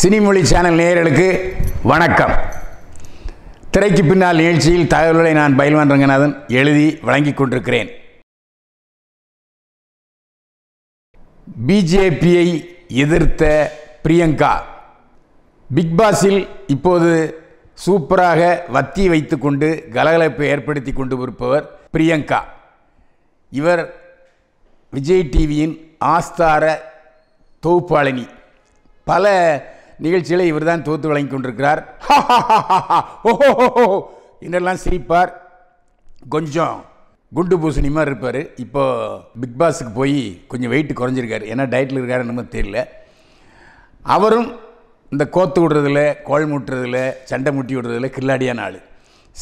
சினிமொழி channel நேயர்களுக்கு வணக்கம் திரைக்கு பின்னால் நிகழ்ச்சியில் தகவல்களை நான் பயில்வான் ரங்கநாதன் எழுதி வழங்கி கொண்டிருக்கிறேன் பிஜேபியை எதிர்த்த பிரியங்கா பிக்பாஸில் இப்போது சூப்பராக வத்தி வைத்துக்கொண்டு கலகலப்பை ஏற்படுத்தி கொண்டு இருப்பவர் பிரியங்கா இவர் விஜய் டிவியின் ஆஸ்தார தொகுப்பாளினி பல நிகழ்ச்சியில் இவர் தான் தோத்து வழங்கி கொண்டிருக்கிறார் ஓஹோ என்றெல்லாம் சிரிப்பார் கொஞ்சம் குண்டு பூசணி மாதிரி இருப்பார் இப்போது பிக் பாஸுக்கு போய் கொஞ்சம் வெயிட் குறைஞ்சிருக்காரு ஏன்னா டயட்டில் இருக்காருன்னு நம்ம தெரியல அவரும் இந்த கோத்து விடுறதில் கோல் முட்டுறதில் சண்டை முட்டி விடுறதில் கில்லாடியான ஆள்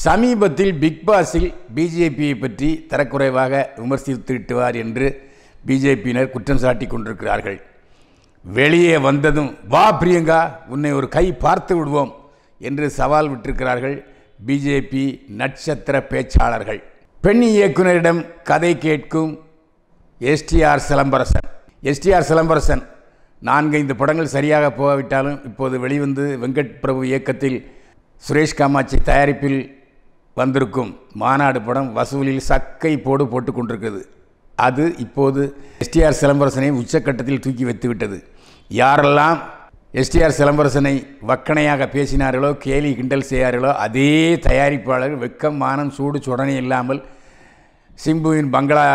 சமீபத்தில் பிக் பாஸில் பிஜேபியை பற்றி தரக்குறைவாக விமர்சித்து விட்டுவார் என்று பிஜேபியினர் குற்றம் சாட்டி கொண்டிருக்கிறார்கள் வெளியே வந்ததும் வா பிரியங்கா உன்னை ஒரு கை பார்த்து விடுவோம் என்று சவால் விட்டிருக்கிறார்கள் பிஜேபி நட்சத்திர பேச்சாளர்கள் பெண் இயக்குநரிடம் கதை கேட்கும் எஸ்டிஆர் சிலம்பரசன் எஸ்டிஆர் சிலம்பரசன் நான்கைந்து படங்கள் சரியாக போகாவிட்டாலும் இப்போது வெளிவந்து வெங்கட் பிரபு இயக்கத்தில் சுரேஷ் காமாட்சி தயாரிப்பில் வந்திருக்கும் மாநாடு படம் வசூலில் சக்கை போடு போட்டு கொண்டிருக்குது அது இப்போது எஸ்டிஆர் சிலம்பரசனை உச்சக்கட்டத்தில் தூக்கி வைத்துவிட்டது யாரெல்லாம் எஸ்டிஆர் சிலம்பரசனை வக்கணையாக பேசினார்களோ கேலி கிண்டல் செய்யார்களோ அதே தயாரிப்பாளர் வெக்கம் மானம் சூடு சுடனை இல்லாமல் சிம்புவின் பங்களா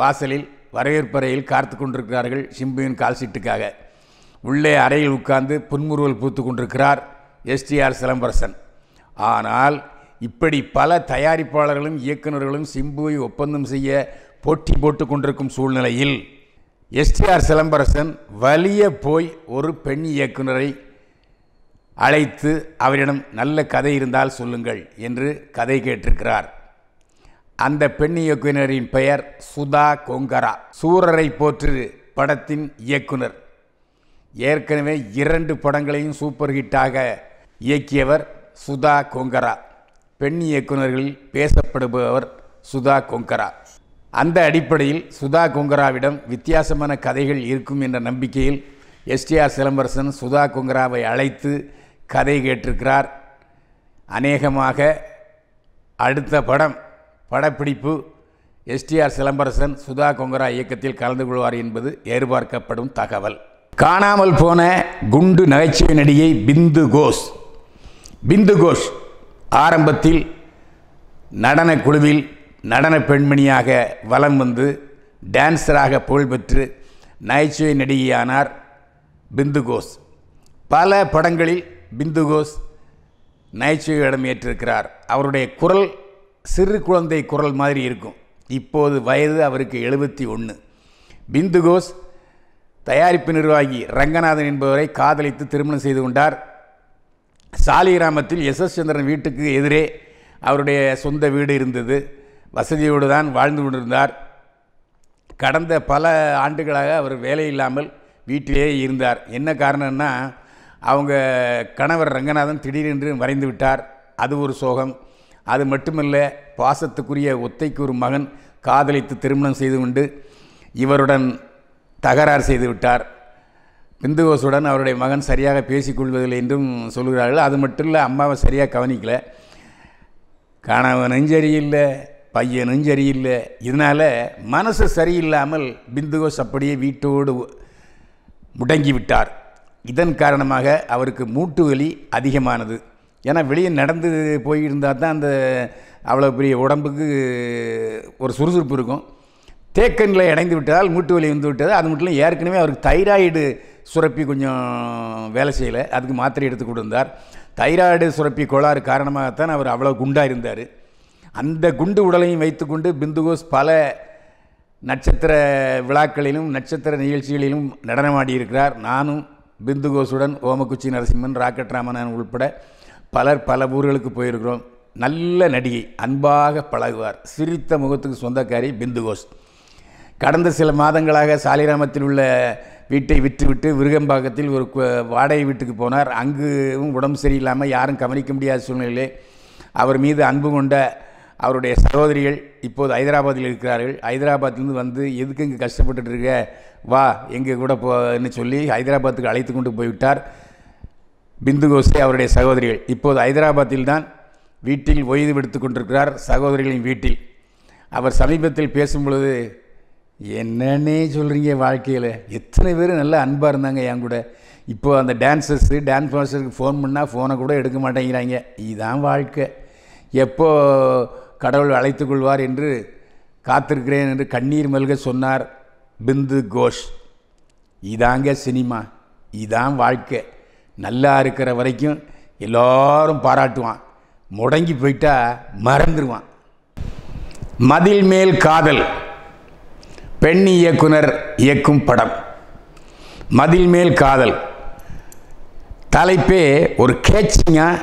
வாசலில் வரவேற்பறையில் காத்து கொண்டிருக்கிறார்கள் சிம்புவின் கால்சீட்டுக்காக உள்ளே அறையில் உட்கார்ந்து புன்முறுவல் பூத்து கொண்டிருக்கிறார் எஸ்டிஆர் சிலம்பரசன் ஆனால் இப்படி பல தயாரிப்பாளர்களும் இயக்குநர்களும் சிம்புவை ஒப்பந்தம் செய்ய போட்டி போட்டு கொண்டிருக்கும் சூழ்நிலையில் எஸ்டிஆர் சிலம்பரசன் வலிய போய் ஒரு பெண் இயக்குனரை அழைத்து அவரிடம் நல்ல கதை இருந்தால் சொல்லுங்கள் என்று கதை கேட்டிருக்கிறார் அந்த பெண் இயக்குனரின் பெயர் சுதா கொங்கரா சூரரை போற்று படத்தின் இயக்குனர் ஏற்கனவே இரண்டு படங்களையும் சூப்பர் ஹிட்டாக இயக்கியவர் சுதா கொங்கரா பெண் இயக்குநர்களில் பேசப்படுபவர் சுதா கொங்கரா அந்த அடிப்படையில் சுதா குங்கராவிடம் வித்தியாசமான கதைகள் இருக்கும் என்ற நம்பிக்கையில் எஸ்டிஆர் சிலம்பரசன் சுதா குங்கராவை அழைத்து கதை கேட்டிருக்கிறார் அநேகமாக அடுத்த படம் படப்பிடிப்பு எஸ்டிஆர் சிலம்பரசன் சுதா கொங்கரா இயக்கத்தில் கலந்து கொள்வார் என்பது எதிர்பார்க்கப்படும் தகவல் காணாமல் போன குண்டு நகைச்சுவை நடிகை பிந்து கோஷ் பிந்து கோஷ் ஆரம்பத்தில் நடன குழுவில் நடன பெண்மணியாக வலம் வந்து டான்ஸராக புகழ்பெற்று நகைச்சுவை நடிகையானார் பிந்து கோஷ் பல படங்களில் பிந்து கோஷ் நகைச்சுவை ஏற்றிருக்கிறார் அவருடைய குரல் சிறு குழந்தை குரல் மாதிரி இருக்கும் இப்போது வயது அவருக்கு எழுபத்தி ஒன்று பிந்து கோஷ் தயாரிப்பு நிர்வாகி ரங்கநாதன் என்பவரை காதலித்து திருமணம் செய்து கொண்டார் சாலிகிராமத்தில் எஸ் எஸ் சந்திரன் வீட்டுக்கு எதிரே அவருடைய சொந்த வீடு இருந்தது வசதியோடு தான் வாழ்ந்து கொண்டிருந்தார் கடந்த பல ஆண்டுகளாக அவர் வேலை இல்லாமல் வீட்டிலேயே இருந்தார் என்ன காரணம்னா அவங்க கணவர் ரங்கநாதன் திடீரென்று மறைந்து விட்டார் அது ஒரு சோகம் அது மட்டுமல்ல பாசத்துக்குரிய ஒத்தைக்கு ஒரு மகன் காதலித்து திருமணம் செய்து கொண்டு இவருடன் தகராறு செய்து விட்டார் பிந்துகோசுடன் அவருடைய மகன் சரியாக பேசிக்கொள்வதில்லை என்றும் சொல்கிறார்கள் அது மட்டும் இல்லை அம்மாவை சரியாக கவனிக்கலை கணவன் நெஞ்சரியில்லை பையனும் சரியில்லை இதனால் மனசு சரியில்லாமல் பிந்துகோஸ் அப்படியே வீட்டோடு முடங்கிவிட்டார் இதன் காரணமாக அவருக்கு மூட்டு வலி அதிகமானது ஏன்னா வெளியே நடந்து போயிருந்தால் தான் அந்த அவ்வளோ பெரிய உடம்புக்கு ஒரு சுறுசுறுப்பு இருக்கும் தேக்கனில் இடைந்து விட்டதால் மூட்டு வலி வந்து விட்டது அது மட்டும் ஏற்கனவே அவருக்கு தைராய்டு சுரப்பி கொஞ்சம் வேலை செய்யலை அதுக்கு மாத்திரை எடுத்து கொடுத்தார் தைராய்டு சுரப்பி கோளாறு காரணமாகத்தான் அவர் அவ்வளோ குண்டாக இருந்தார் அந்த குண்டு உடலையும் வைத்துக்கொண்டு பிந்துகோஸ் பல நட்சத்திர விழாக்களிலும் நட்சத்திர நிகழ்ச்சிகளிலும் நடனமாடியிருக்கிறார் நானும் பிந்துகோஸுடன் ஓமக்குச்சி நரசிம்மன் ராக்கெட் ராமனன் உள்பட பலர் பல ஊர்களுக்கு போயிருக்கிறோம் நல்ல நடிகை அன்பாக பழகுவார் சிரித்த முகத்துக்கு சொந்தக்காரி பிந்துகோஸ் கடந்த சில மாதங்களாக சாலிராமத்தில் உள்ள வீட்டை விற்றுவிட்டு விருகம்பாக்கத்தில் ஒரு வாடகை வீட்டுக்கு போனார் அங்கும் உடம்பு சரியில்லாமல் யாரும் கவனிக்க முடியாத சூழ்நிலையிலே அவர் மீது அன்பு கொண்ட அவருடைய சகோதரிகள் இப்போது ஹைதராபாத்தில் இருக்கிறார்கள் ஹைதராபாத்லேருந்து வந்து எதுக்கு இங்கே கஷ்டப்பட்டுட்டு இருக்க வா எங்கள் கூட போன்னு சொல்லி ஹைதராபாத்துக்கு அழைத்து கொண்டு போய்விட்டார் பிந்து கோசே அவருடைய சகோதரிகள் இப்போது ஹைதராபாத்தில் தான் வீட்டில் ஓய்வு எடுத்து கொண்டிருக்கிறார் சகோதரிகளின் வீட்டில் அவர் சமீபத்தில் பேசும்பொழுது என்னன்னே சொல்கிறீங்க வாழ்க்கையில் எத்தனை பேர் நல்லா அன்பாக இருந்தாங்க என் கூட இப்போது அந்த டான்ஸர்ஸு டான்ஸ் மாஸ்டருக்கு ஃபோன் பண்ணால் ஃபோனை கூட எடுக்க மாட்டேங்கிறாங்க இதுதான் வாழ்க்கை எப்போது கடவுள் அழைத்து கொள்வார் என்று காத்திருக்கிறேன் என்று கண்ணீர் மல்க சொன்னார் பிந்து கோஷ் இதாங்க சினிமா இதான் வாழ்க்கை நல்லா இருக்கிற வரைக்கும் எல்லாரும் பாராட்டுவான் முடங்கி போயிட்டா மறந்துடுவான் மதில் மேல் காதல் பெண் இயக்குனர் இயக்கும் படம் மதில் மேல் காதல் தலைப்பே ஒரு கேட்சிங்காக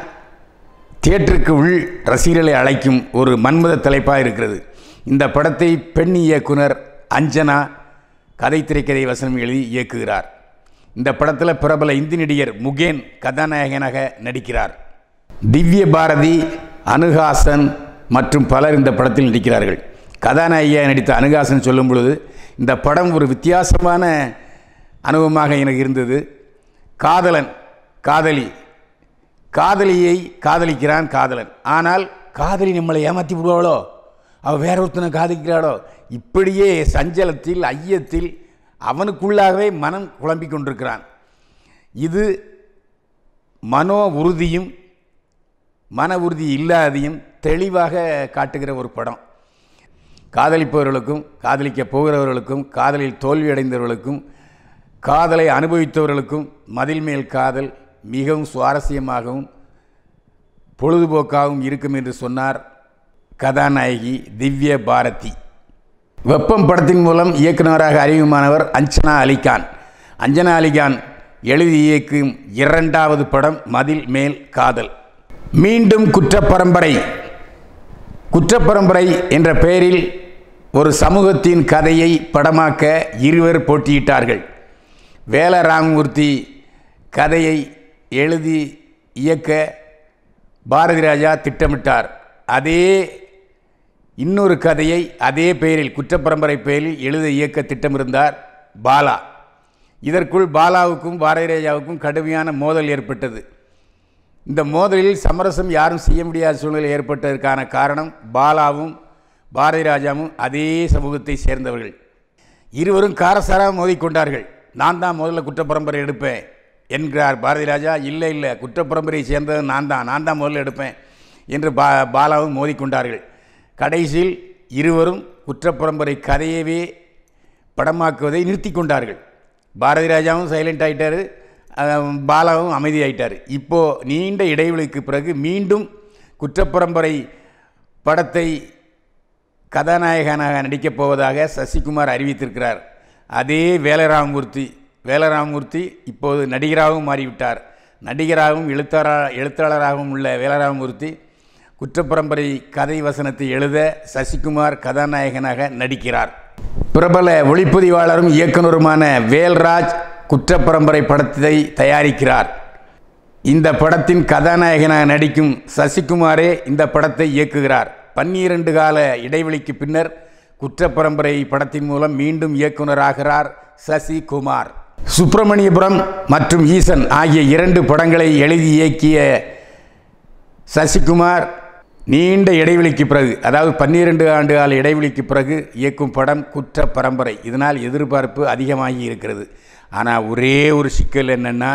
தியேட்டருக்கு உள் ரசிகர்களை அழைக்கும் ஒரு மன்மத தலைப்பாக இருக்கிறது இந்த படத்தை பெண் இயக்குனர் அஞ்சனா கதை திரைக்கதை வசனம் எழுதி இயக்குகிறார் இந்த படத்தில் பிரபல இந்தி நடிகர் முகேன் கதாநாயகனாக நடிக்கிறார் திவ்ய பாரதி அனுகாசன் மற்றும் பலர் இந்த படத்தில் நடிக்கிறார்கள் கதாநாயகியாக நடித்த அனுகாசன் சொல்லும் பொழுது இந்த படம் ஒரு வித்தியாசமான அனுபவமாக எனக்கு இருந்தது காதலன் காதலி காதலியை காதலிக்கிறான் காதலன் ஆனால் காதலி நம்மளை ஏமாற்றி விடுவாளோ அவள் வேற ஒருத்தனை காதலிக்கிறாளோ இப்படியே சஞ்சலத்தில் ஐயத்தில் அவனுக்குள்ளாகவே மனம் குழம்பி கொண்டிருக்கிறான் இது மனோ உறுதியும் மன உறுதி இல்லாதையும் தெளிவாக காட்டுகிற ஒரு படம் காதலிப்பவர்களுக்கும் காதலிக்கப் போகிறவர்களுக்கும் காதலில் தோல்வியடைந்தவர்களுக்கும் காதலை அனுபவித்தவர்களுக்கும் மதில் மேல் காதல் மிகவும் சுவாரஸ்யமாகவும் பொழுதுபோக்காகவும் இருக்கும் என்று சொன்னார் கதாநாயகி திவ்ய பாரதி வெப்பம் படத்தின் மூலம் இயக்குநராக அறிமுகமானவர் அஞ்சனா அலிகான் அஞ்சனா அலிகான் எழுதி இயக்கும் இரண்டாவது படம் மதில் மேல் காதல் மீண்டும் குற்றப்பரம்பரை குற்றப்பரம்பரை என்ற பெயரில் ஒரு சமூகத்தின் கதையை படமாக்க இருவர் போட்டியிட்டார்கள் வேல ராமமூர்த்தி கதையை எழுதி இயக்க பாரதி ராஜா திட்டமிட்டார் அதே இன்னொரு கதையை அதே பெயரில் குற்றப்பரம்பரை பெயரில் எழுத இயக்க திட்டமிருந்தார் பாலா இதற்குள் பாலாவுக்கும் பாரதி ராஜாவுக்கும் கடுமையான மோதல் ஏற்பட்டது இந்த மோதலில் சமரசம் யாரும் செய்ய முடியாத சூழ்நிலை ஏற்பட்டதற்கான காரணம் பாலாவும் பாரதி ராஜாவும் அதே சமூகத்தை சேர்ந்தவர்கள் இருவரும் காரசாராக மோதிக்கொண்டார்கள் நான் தான் முதல்ல குற்றப்பரம்பரை எடுப்பேன் என்கிறார் பாரதி ராஜா இல்லை இல்லை குற்றப்பரம்பரையை சேர்ந்தது நான் தான் நான் தான் முதல்ல எடுப்பேன் என்று பா பாலாவும் மோதிக்கொண்டார்கள் கடைசியில் இருவரும் குற்றப்பரம்பரை கதையவே படமாக்குவதை நிறுத்தி கொண்டார்கள் பாரதி ராஜாவும் சைலண்ட் ஆகிட்டார் பாலாவும் அமைதியாயிட்டார் இப்போது நீண்ட இடைவெளிக்கு பிறகு மீண்டும் குற்றப்பரம்பரை படத்தை கதாநாயகனாக நடிக்கப் போவதாக சசிகுமார் அறிவித்திருக்கிறார் அதே வேலராமூர்த்தி வேலராமூர்த்தி இப்போது நடிகராகவும் மாறிவிட்டார் நடிகராகவும் எழுத்தாளர் எழுத்தாளராகவும் உள்ள வேலராமூர்த்தி குற்றப்பரம்பரை கதை வசனத்தை எழுத சசிகுமார் கதாநாயகனாக நடிக்கிறார் பிரபல ஒளிப்பதிவாளரும் இயக்குனருமான வேல்ராஜ் குற்றப்பரம்பரை படத்தை தயாரிக்கிறார் இந்த படத்தின் கதாநாயகனாக நடிக்கும் சசிகுமாரே இந்த படத்தை இயக்குகிறார் பன்னிரண்டு கால இடைவெளிக்கு பின்னர் குற்றப்பரம்பரை படத்தின் மூலம் மீண்டும் இயக்குனராகிறார் சசிகுமார் சுப்பிரமணியபுரம் மற்றும் ஈசன் ஆகிய இரண்டு படங்களை எழுதி இயக்கிய சசிகுமார் நீண்ட இடைவெளிக்கு பிறகு அதாவது பன்னிரண்டு ஆண்டு கால இடைவெளிக்கு பிறகு இயக்கும் படம் குற்ற பரம்பரை இதனால் எதிர்பார்ப்பு அதிகமாகி இருக்கிறது ஆனால் ஒரே ஒரு சிக்கல் என்னென்னா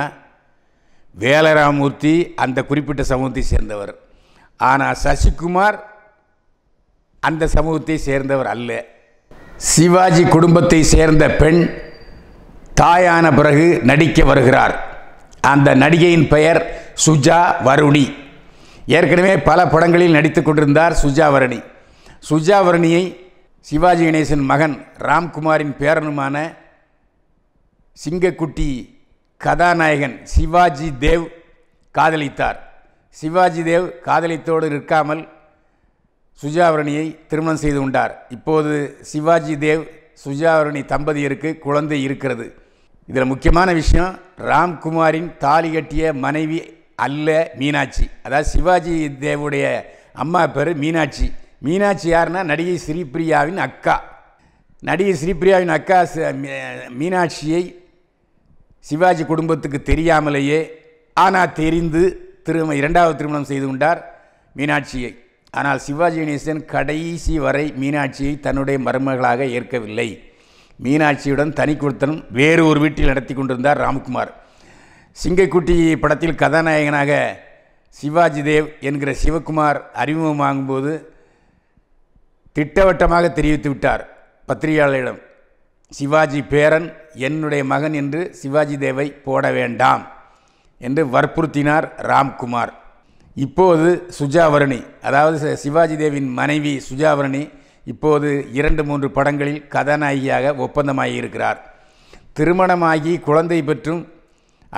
வேலராமூர்த்தி அந்த குறிப்பிட்ட சமூகத்தை சேர்ந்தவர் ஆனால் சசிகுமார் அந்த சமூகத்தை சேர்ந்தவர் அல்ல சிவாஜி குடும்பத்தை சேர்ந்த பெண் தாயான பிறகு நடிக்க வருகிறார் அந்த நடிகையின் பெயர் சுஜா வருணி ஏற்கனவே பல படங்களில் நடித்து கொண்டிருந்தார் சுஜா வருணி சுஜா வருணியை சிவாஜி கணேசன் மகன் ராம்குமாரின் பேரனுமான சிங்கக்குட்டி கதாநாயகன் சிவாஜி தேவ் காதலித்தார் சிவாஜி தேவ் காதலித்தோடு நிற்காமல் சுஜாவரணியை திருமணம் செய்து கொண்டார் இப்போது சிவாஜி தேவ் சுஜாவரணி தம்பதியருக்கு குழந்தை இருக்கிறது இதில் முக்கியமான விஷயம் ராம்குமாரின் தாலி கட்டிய மனைவி அல்ல மீனாட்சி அதாவது சிவாஜி தேவுடைய அம்மா பேர் மீனாட்சி மீனாட்சி யாருன்னா நடிகை ஸ்ரீபிரியாவின் அக்கா நடிகை ஸ்ரீபிரியாவின் அக்கா மீனாட்சியை சிவாஜி குடும்பத்துக்கு தெரியாமலேயே ஆனால் தெரிந்து திரும இரண்டாவது திருமணம் செய்து கொண்டார் மீனாட்சியை ஆனால் சிவாஜி கணேசன் கடைசி வரை மீனாட்சியை தன்னுடைய மருமகளாக ஏற்கவில்லை மீனாட்சியுடன் தனி வேறு ஒரு வீட்டில் நடத்தி கொண்டிருந்தார் ராம்குமார் சிங்கைக்குட்டி படத்தில் கதாநாயகனாக சிவாஜி தேவ் என்கிற சிவகுமார் அறிமுகமாகும்போது திட்டவட்டமாக தெரிவித்து விட்டார் பத்திரிகையாளரிடம் சிவாஜி பேரன் என்னுடைய மகன் என்று சிவாஜி தேவை போட வேண்டாம் என்று வற்புறுத்தினார் ராம்குமார் இப்போது சுஜாவரணி அதாவது சிவாஜி தேவின் மனைவி சுஜாவரணி இப்போது இரண்டு மூன்று படங்களில் கதாநாயகியாக ஒப்பந்தமாகியிருக்கிறார் திருமணமாகி குழந்தை பெற்றும்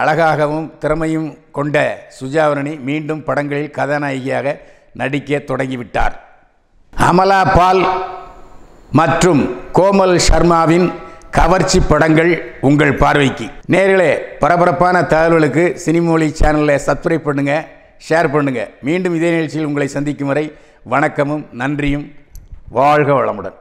அழகாகவும் திறமையும் கொண்ட சுஜாவரணி மீண்டும் படங்களில் கதாநாயகியாக நடிக்க தொடங்கிவிட்டார் அமலா பால் மற்றும் கோமல் சர்மாவின் கவர்ச்சி படங்கள் உங்கள் பார்வைக்கு நேர்களே பரபரப்பான தகவல்களுக்கு சினிமொழி சேனலில் சப்ஸ்கிரைப் பண்ணுங்கள் ஷேர் பண்ணுங்கள் மீண்டும் இதே நிகழ்ச்சியில் உங்களை சந்திக்கும் வரை வணக்கமும் நன்றியும் வாழ்க வளமுடன்